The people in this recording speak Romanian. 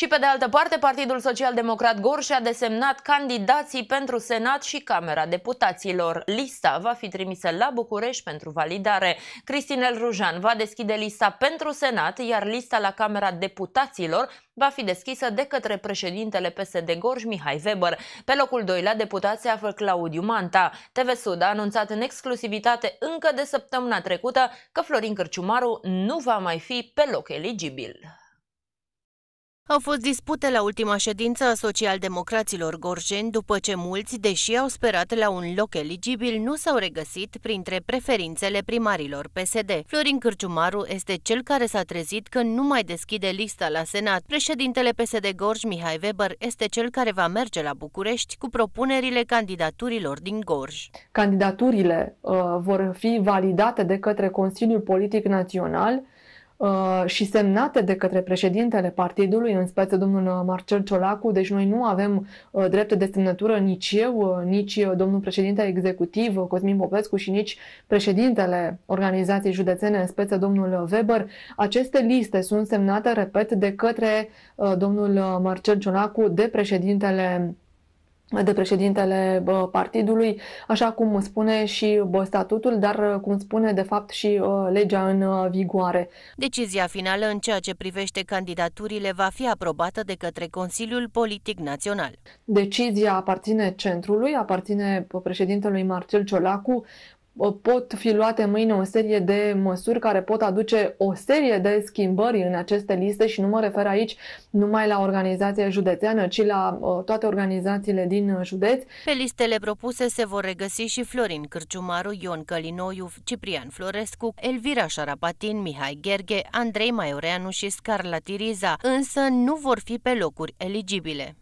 Și pe de altă parte, Partidul Social Democrat Gorj a desemnat candidații pentru Senat și Camera Deputaților. Lista va fi trimisă la București pentru validare. Cristinel Rujan va deschide lista pentru Senat, iar lista la Camera Deputaților va fi deschisă de către președintele PSD Gorj, Mihai Weber. Pe locul 2 la deputat se află Claudiu Manta. TV Sud a anunțat în exclusivitate încă de săptămâna trecută că Florin Cârciumaru nu va mai fi pe loc eligibil. Au fost dispute la ultima ședință a socialdemocraților gorjeni după ce mulți, deși au sperat la un loc eligibil, nu s-au regăsit printre preferințele primarilor PSD. Florin Cârciumaru este cel care s-a trezit că nu mai deschide lista la Senat. Președintele PSD Gorj, Mihai Weber, este cel care va merge la București cu propunerile candidaturilor din Gorj. Candidaturile uh, vor fi validate de către Consiliul Politic Național Uh, și semnate de către președintele partidului, în speță domnul uh, Marcel Ciolacu, deci noi nu avem uh, drepte de semnătură nici eu, nici domnul președinte executiv Cosmin Popescu și nici președintele organizației județene, în speță domnul Weber. Aceste liste sunt semnate, repet, de către domnul Marcel Ciolacu, de președintele de președintele partidului, așa cum spune și statutul, dar uh, cum spune de fapt și uh, legea în uh, vigoare. Decizia finală în ceea ce privește candidaturile va fi aprobată de către Consiliul Politic Național. Decizia aparține centrului, aparține președintelui Marcel Ciolacu, pot fi luate mâine o serie de măsuri care pot aduce o serie de schimbări în aceste liste și nu mă refer aici numai la organizația județeană, ci la toate organizațiile din uh, județ. Pe listele propuse se vor regăsi și Florin Cârciumaru, Ion Călinoiu, Ciprian Florescu, Elvira Șarapatin, Mihai Gherghe, Andrei Maioreanu și Scarla Tiriza, însă nu vor fi pe locuri eligibile.